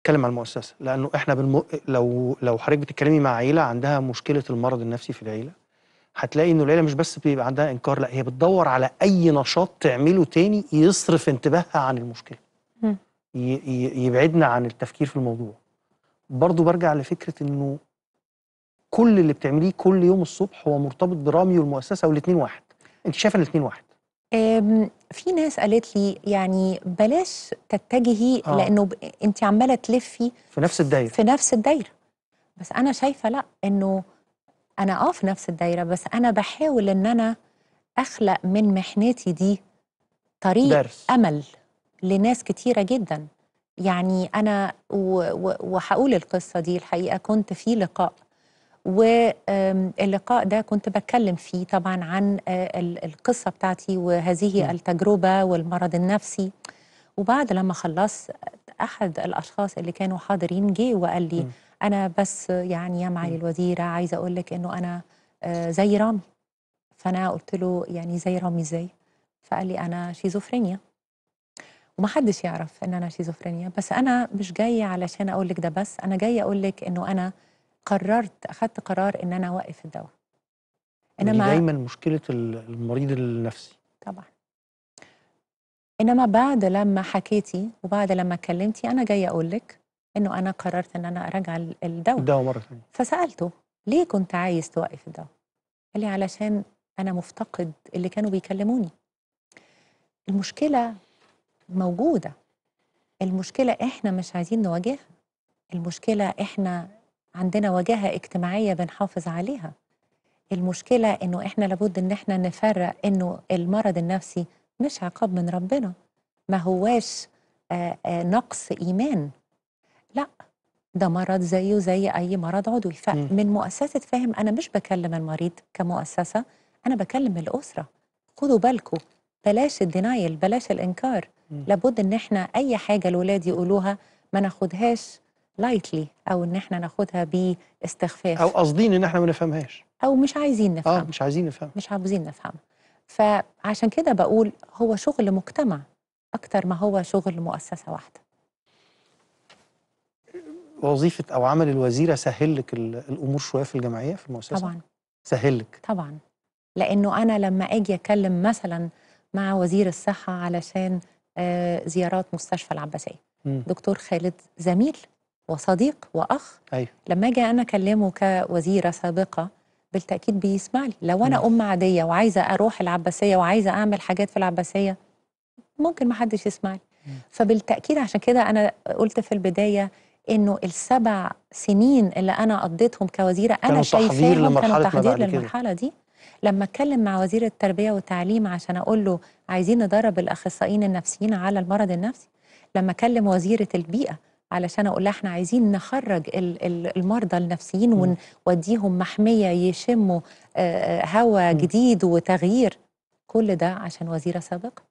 اتكلم عن المؤسسه لانه احنا بالم... لو لو حضرتك بتتكلمي مع عيله عندها مشكله المرض النفسي في العيله هتلاقي انه العيله مش بس بيبقى عندها انكار لا هي بتدور على اي نشاط تعمله تاني يصرف انتباهها عن المشكله ي... ي... يبعدنا عن التفكير في الموضوع برضه برجع لفكره انه كل اللي بتعمليه كل يوم الصبح هو مرتبط برامي والمؤسسه والاثنين واحد انت شايفه الاثنين واحد في ناس قالت لي يعني بلاش تتجهي آه. لانه ب... انت عماله تلفي في نفس الدايره في نفس الدايره بس انا شايفه لا انه انا اه في نفس الدايره بس انا بحاول ان انا اخلق من محنتي دي طريق درس. امل لناس كتيره جدا يعني انا وهقول القصه دي الحقيقه كنت في لقاء واللقاء ده كنت بتكلم فيه طبعا عن آه، القصة بتاعتي وهذه نعم. التجربة والمرض النفسي وبعد لما خلصت أحد الأشخاص اللي كانوا حاضرين جه وقال لي نعم. أنا بس يعني يا معالي نعم. الوزيرة عايزة أقول لك إنه أنا آه، زي رامي فأنا قلت له يعني زي رامي إزاي؟ فقال لي أنا شيزوفرينيا ومحدش يعرف إن أنا شيزوفرينيا بس أنا مش جاية علشان أقول لك ده بس أنا جاية أقول لك إنه أنا قررت اخذت قرار ان انا اوقف الدواء انما يعني دايما مشكله المريض النفسي طبعا انما بعد لما حكيتي وبعد لما كلمتي انا جايه اقول لك انه انا قررت ان انا اراجع الدواء الدواء مره ثانيه فسالته ليه كنت عايز توقف الدواء قال لي علشان انا مفتقد اللي كانوا بيكلموني المشكله موجوده المشكله احنا مش عايزين نواجهها المشكله احنا عندنا واجهة اجتماعية بنحافظ عليها المشكلة إنه إحنا لابد إن إحنا نفرق إنه المرض النفسي مش عقاب من ربنا ما هواش آه، آه، نقص إيمان لأ ده مرض زيه زي أي مرض عضوي فمن مؤسسة فهم أنا مش بكلم المريض كمؤسسة أنا بكلم الأسرة خدوا بالكم بلاش الدينايل بلاش الإنكار لابد إن إحنا أي حاجة الولاد يقولوها ما ناخدهاش لايتلي او ان احنا ناخدها باستخفاف او قاصدين ان احنا ما نفهمهاش او مش عايزين نفهم اه مش عايزين نفهم مش عاوزين نفهم فعشان كده بقول هو شغل مجتمع اكتر ما هو شغل مؤسسه واحده وظيفه او عمل الوزيره سهل لك الامور شويه في الجمعيه في المؤسسه طبعا سهل لك طبعا لانه انا لما اجي اتكلم مثلا مع وزير الصحه علشان آه، زيارات مستشفى العباسيه دكتور خالد زميل وصديق واخ أيوه. لما اجي انا اكلمه كوزيره سابقه بالتاكيد بيسمع لي لو انا ام عاديه وعايزه اروح العباسيه وعايزه اعمل حاجات في العباسيه ممكن ما حدش يسمع لي فبالتاكيد عشان كده انا قلت في البدايه انه السبع سنين اللي انا قضيتهم كوزيره انا شايفاهم كانوا تحضير للمرحله دي لما اتكلم مع وزير التربيه والتعليم عشان اقول له عايزين ندرب الاخصائيين النفسيين على المرض النفسي لما اكلم وزيره البيئه علشان اقول لها احنا عايزين نخرج المرضى النفسيين ونوديهم محميه يشموا آه، آه، هواء جديد وتغيير كل ده عشان وزيره سابقه